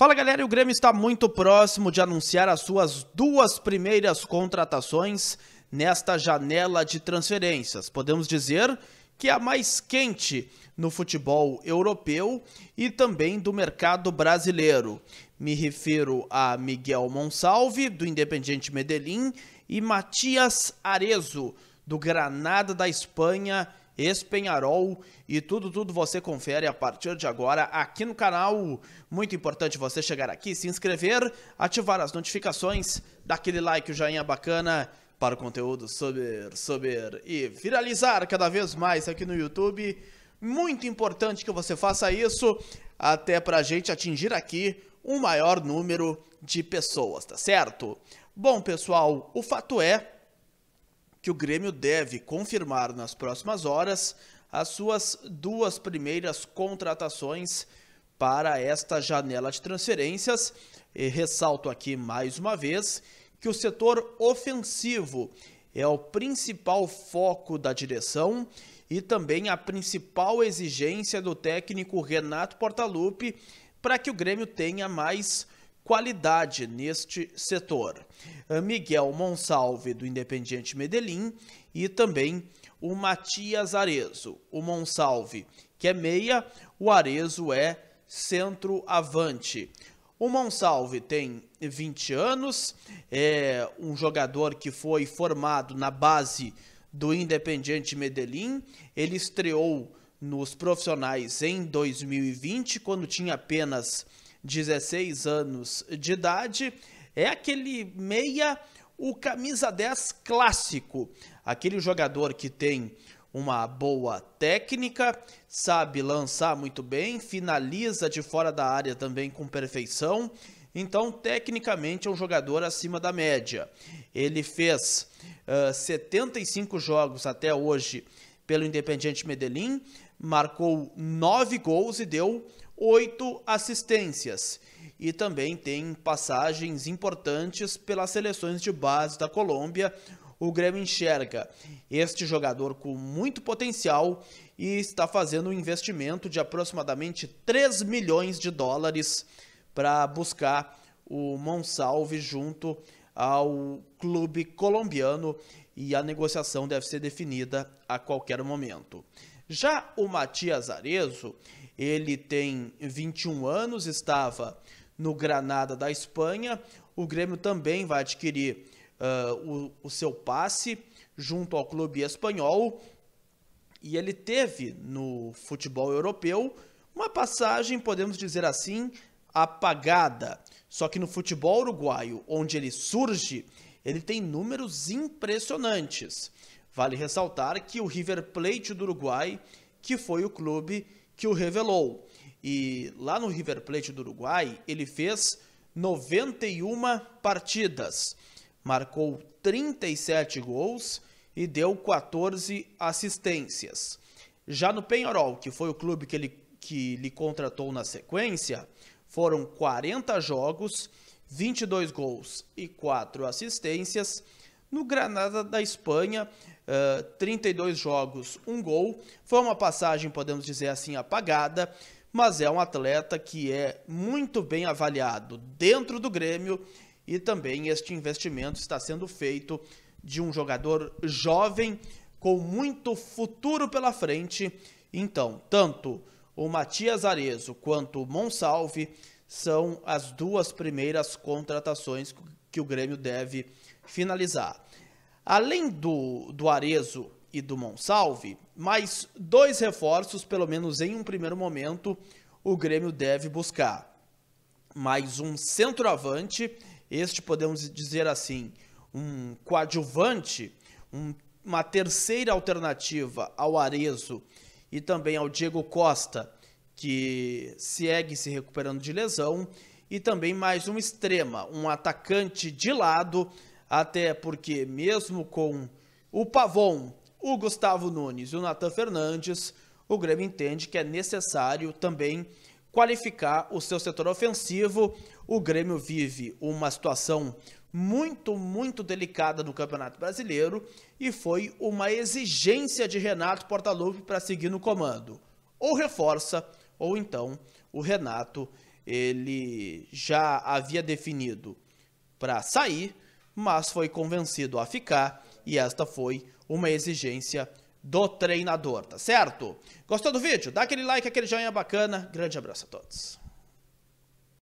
Fala galera, o Grêmio está muito próximo de anunciar as suas duas primeiras contratações nesta janela de transferências. Podemos dizer que é a mais quente no futebol europeu e também do mercado brasileiro. Me refiro a Miguel Monsalve, do Independiente Medellín, e Matias Arezo, do Granada da Espanha, Espenharol e tudo, tudo você confere a partir de agora aqui no canal. Muito importante você chegar aqui, se inscrever, ativar as notificações, dar aquele like, o joinha bacana para o conteúdo subir, subir e viralizar cada vez mais aqui no YouTube. Muito importante que você faça isso, até para a gente atingir aqui um maior número de pessoas, tá certo? Bom, pessoal, o fato é que o Grêmio deve confirmar nas próximas horas as suas duas primeiras contratações para esta janela de transferências. E ressalto aqui mais uma vez que o setor ofensivo é o principal foco da direção e também a principal exigência do técnico Renato Portaluppi para que o Grêmio tenha mais qualidade neste setor. Ah, Miguel Monsalve, do Independiente Medellín, e também o Matias Arezo. O Monsalve, que é meia, o Arezo é centroavante. O Monsalve tem 20 anos, é um jogador que foi formado na base do Independiente Medellín. Ele estreou nos profissionais em 2020, quando tinha apenas 16 anos de idade. É aquele meia, o camisa 10 clássico, aquele jogador que tem uma boa técnica, sabe lançar muito bem, finaliza de fora da área também com perfeição. Então, tecnicamente, é um jogador acima da média. Ele fez uh, 75 jogos até hoje pelo Independiente Medellín, marcou 9 gols e deu oito assistências e também tem passagens importantes pelas seleções de base da Colômbia. O Grêmio enxerga este jogador com muito potencial e está fazendo um investimento de aproximadamente 3 milhões de dólares para buscar o Monsalve junto ao clube colombiano e a negociação deve ser definida a qualquer momento. Já o Matias Arezo, ele tem 21 anos, estava no Granada da Espanha. O Grêmio também vai adquirir uh, o, o seu passe junto ao clube espanhol. E ele teve no futebol europeu uma passagem, podemos dizer assim, apagada. Só que no futebol uruguaio, onde ele surge, ele tem números impressionantes. Vale ressaltar que o River Plate do Uruguai, que foi o clube que o revelou. E lá no River Plate do Uruguai, ele fez 91 partidas, marcou 37 gols e deu 14 assistências. Já no Penharol, que foi o clube que ele que lhe contratou na sequência, foram 40 jogos, 22 gols e 4 assistências, no Granada da Espanha, uh, eh, 32 jogos, um gol. Foi uma passagem, podemos dizer assim, apagada, mas é um atleta que é muito bem avaliado dentro do Grêmio e também este investimento está sendo feito de um jogador jovem com muito futuro pela frente. Então, tanto o Matias Arezo quanto o Monsalve são as duas primeiras contratações que o Grêmio deve finalizar. Além do, do Arezo e do Monsalve, mais dois reforços, pelo menos em um primeiro momento, o Grêmio deve buscar. Mais um centroavante, este podemos dizer assim, um coadjuvante, um, uma terceira alternativa ao Arezo e também ao Diego Costa, que segue se recuperando de lesão, e também mais um extrema, um atacante de lado, até porque mesmo com o Pavon, o Gustavo Nunes e o Nathan Fernandes, o Grêmio entende que é necessário também qualificar o seu setor ofensivo. O Grêmio vive uma situação muito, muito delicada no Campeonato Brasileiro e foi uma exigência de Renato Portaluppi para seguir no comando. Ou reforça, ou então o Renato ele já havia definido para sair, mas foi convencido a ficar e esta foi uma exigência do treinador, tá certo? Gostou do vídeo? Dá aquele like, aquele joinha bacana. Grande abraço a todos.